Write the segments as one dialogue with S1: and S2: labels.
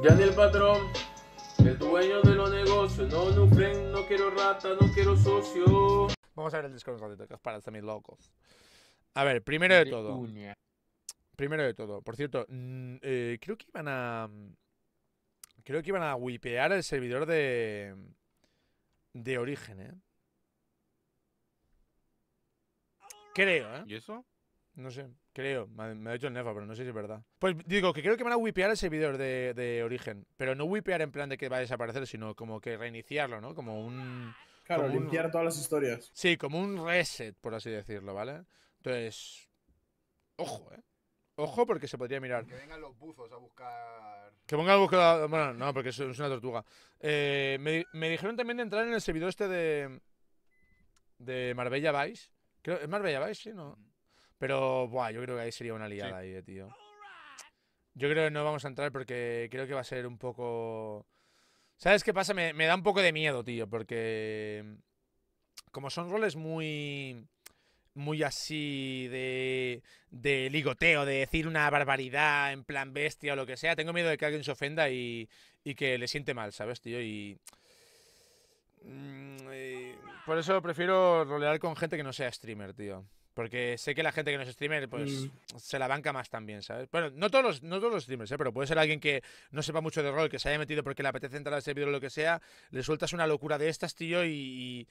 S1: Ya ni el patrón, el dueño de los negocios. No, no, no quiero rata, no quiero socio. Vamos a ver el disco de los para mis locos. A ver, primero de todo. Primero de todo, por cierto, mm, eh, creo que iban a. Mm, creo que iban a wipear el servidor de. Mm, de origen, ¿eh? Creo, ¿eh? ¿Y eso? No sé, creo. Me, ha dicho el Nefa, pero no sé si es verdad. Pues digo que creo que van a wipear el servidor de, origen. Pero no wipear en plan de que va a desaparecer, sino como que reiniciarlo, ¿no? Como un. Claro, limpiar todas las historias. Sí, como un reset, por así decirlo, ¿vale? Entonces. Ojo, ¿eh? Ojo porque se podría mirar. Que vengan los buzos a buscar. Que pongan a buscar. Bueno, no, porque es una tortuga. Eh, me, dijeron también de entrar en el servidor este de. de Marbella Vice. Creo, ¿Es Marbella Vice? Sí, ¿no? Mm. Pero, buah, yo creo que ahí sería una liada ahí, tío. Yo creo que no vamos a entrar porque creo que va a ser un poco... ¿Sabes qué pasa? Me, da un poco de miedo, tío, porque... Como son roles muy... Muy así de, de ligoteo, de decir una barbaridad en plan bestia o lo que sea. Tengo miedo de que alguien se ofenda y, y que le siente mal, ¿sabes, tío? y mm, eh, por eso prefiero rolear con gente que no sea streamer, tío. Porque sé que la gente que nos streamer, pues mm. se la banca más también, ¿sabes? Bueno, no todos los, no todos los streamers, ¿eh? pero puede ser alguien que no sepa mucho de rol, que se haya metido porque le apetece entrar al servidor o lo que sea, le sueltas una locura de estas, tío, y,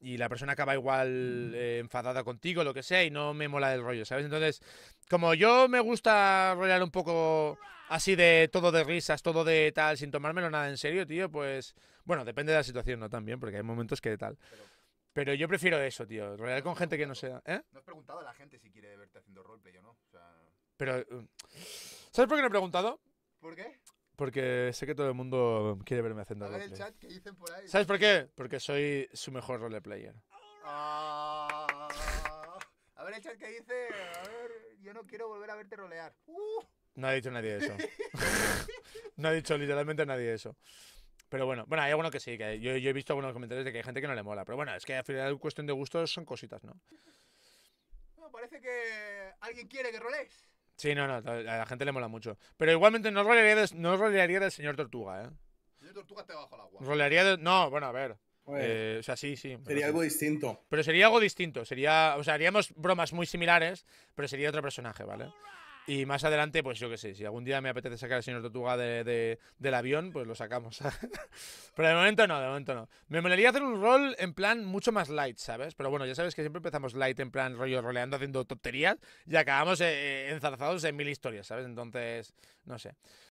S1: la persona acaba igual mm. eh, enfadada contigo, lo que sea, y no me mola el rollo, ¿sabes? Entonces, como yo me gusta rolear un poco así de todo de risas, todo de tal, sin tomármelo nada en serio, tío, pues bueno, depende de la situación, ¿no? También, porque hay momentos que tal. Pero yo prefiero eso, tío. Rolear con gente que no sea. ¿Eh? No has preguntado a la gente si quiere verte haciendo roleplay o no. O sea... Pero. Um, ¿Sabes por qué no he preguntado? ¿Por qué? Porque sé que todo el mundo quiere verme haciendo a ver roleplay. El chat que dicen por ahí. ¿Sabes por qué? Porque soy su mejor roleplayer. Ah. a ver el chat que dice. A ver, yo no quiero volver a verte rolear. Uh. No ha dicho nadie eso. no ha dicho literalmente nadie eso. Pero bueno, bueno, hay alguno que sí, que yo, he visto algunos comentarios de que hay gente que no le mola. Pero bueno, es que al final cuestión de gustos son cositas, ¿no? parece que alguien quiere que rolees. Sí, no, no, a la gente le mola mucho. Pero igualmente no rolearía, no rolearía del señor Tortuga, ¿eh? El señor Tortuga está bajo el agua. Rolearía de, No, bueno, a ver. Pues, eh, o sea, sí, sí. Sería algo distinto. Pero sería algo distinto. Sería, o sea, haríamos bromas muy similares, pero sería otro personaje, ¿vale? Y más adelante, pues yo qué sé, si algún día me apetece sacar al señor Tortuga del avión, pues lo sacamos. Pero de momento no, de momento no. Me molaría hacer un rol en plan mucho más light, ¿sabes? Pero bueno, ya sabes que siempre empezamos light en plan rollo roleando, haciendo tonterías y acabamos eh, eh, enzarzados en mil historias, ¿sabes? Entonces, no sé.